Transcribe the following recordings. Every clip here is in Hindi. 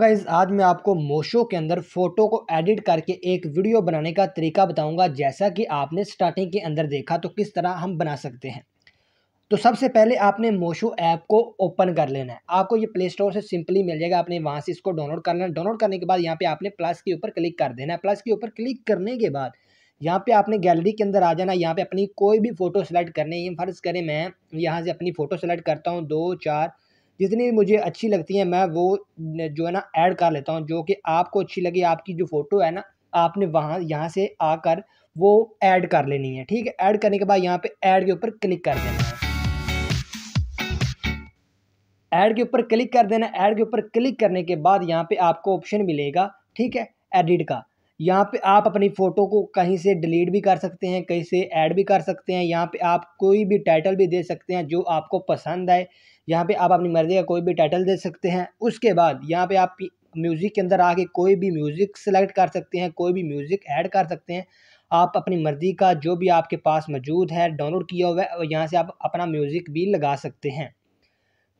गाइज आज मैं आपको मोशो के अंदर फोटो को एडिट करके एक वीडियो बनाने का तरीका बताऊंगा जैसा कि आपने स्टार्टिंग के अंदर देखा तो किस तरह हम बना सकते हैं तो सबसे पहले आपने मोशो ऐप को ओपन कर लेना है आपको ये प्ले स्टोर से सिंपली मिल जाएगा आपने वहाँ से इसको डाउनलोड करना है डाउनलोड करने के बाद यहाँ पे आपने प्लस के ऊपर क्लिक कर देना है प्लस के ऊपर क्लिक करने के बाद यहाँ पे आपने गैलरी के अंदर आ जाना यहाँ पे अपनी कोई भी फ़ोटो सेलेक्ट करनी है फर्ज़ करें मैं यहाँ से अपनी फ़ोटो सेलेक्ट करता हूँ दो चार जितनी मुझे अच्छी लगती हैं मैं वो जो है ना ऐड कर लेता हूँ जो कि आपको अच्छी लगी आपकी जो फ़ोटो है ना आपने वहाँ यहाँ से आकर वो ऐड कर लेनी है ठीक है ऐड करने के बाद यहाँ पे ऐड के ऊपर क्लिक कर देना है ऐड के ऊपर क्लिक कर देना ऐड के ऊपर क्लिक करने के बाद यहाँ पे आपको ऑप्शन मिलेगा ठीक है एडिट का यहाँ पे आप अपनी फ़ोटो को कहीं से डिलीट भी कर सकते हैं कहीं से ऐड भी कर सकते हैं यहाँ पे आप कोई भी टाइटल भी दे सकते हैं जो आपको पसंद आए यहाँ पे आप अपनी मर्ज़ी का कोई भी टाइटल दे सकते हैं उसके बाद यहाँ पे आप म्यूज़िक के अंदर आके कोई भी म्यूज़िक सेलेक्ट कर सकते हैं कोई भी म्यूज़िक ऐड कर सकते हैं आप अपनी मर्ज़ी का जो भी आपके पास मौजूद है डाउनलोड किया हुआ है यहाँ से आप अपना म्यूज़िक भी लगा सकते हैं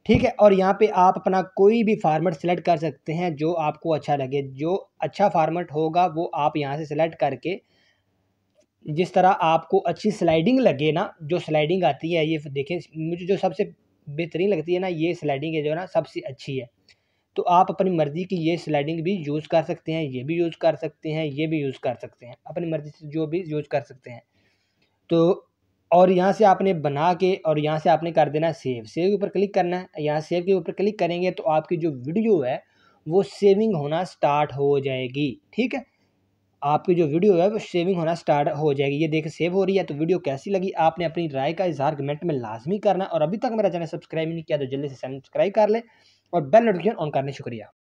ठीक है और यहाँ पे आप अपना कोई भी फार्मेट सेलेक्ट कर सकते हैं जो आपको अच्छा लगे जो अच्छा फार्मेट होगा वो आप यहाँ से सेलेक्ट करके जिस तरह आपको अच्छी स्लाइडिंग लगे ना जो स्लाइडिंग आती है ये देखें मुझे जो सबसे बेहतरीन लगती है ना ये स्लाइडिंग है जो ना सबसे अच्छी है तो आप अपनी मर्ज़ी की ये स्लाइडिंग भी यूज़ कर सकते हैं ये भी यूज़ कर सकते हैं ये भी यूज़ कर सकते हैं अपनी मर्ज़ी से जो भी यूज़ कर सकते हैं तो और यहाँ से आपने बना के और यहाँ से आपने कर देना सेव सेव के ऊपर क्लिक करना है यहाँ सेव के ऊपर क्लिक करेंगे तो आपकी जो वीडियो है वो सेविंग होना स्टार्ट हो जाएगी ठीक है आपकी जो वीडियो है वो सेविंग होना स्टार्ट हो जाएगी ये देख सेव हो रही है तो वीडियो कैसी लगी आपने अपनी राय का इजहार कमेंट में लाजमी करना और अभी तक मेरा चैनल सब्सक्राइब नहीं किया तो जल्दी से सब्सक्राइब कर ले और बेल नोटिफिकेशन ऑन करने शुक्रिया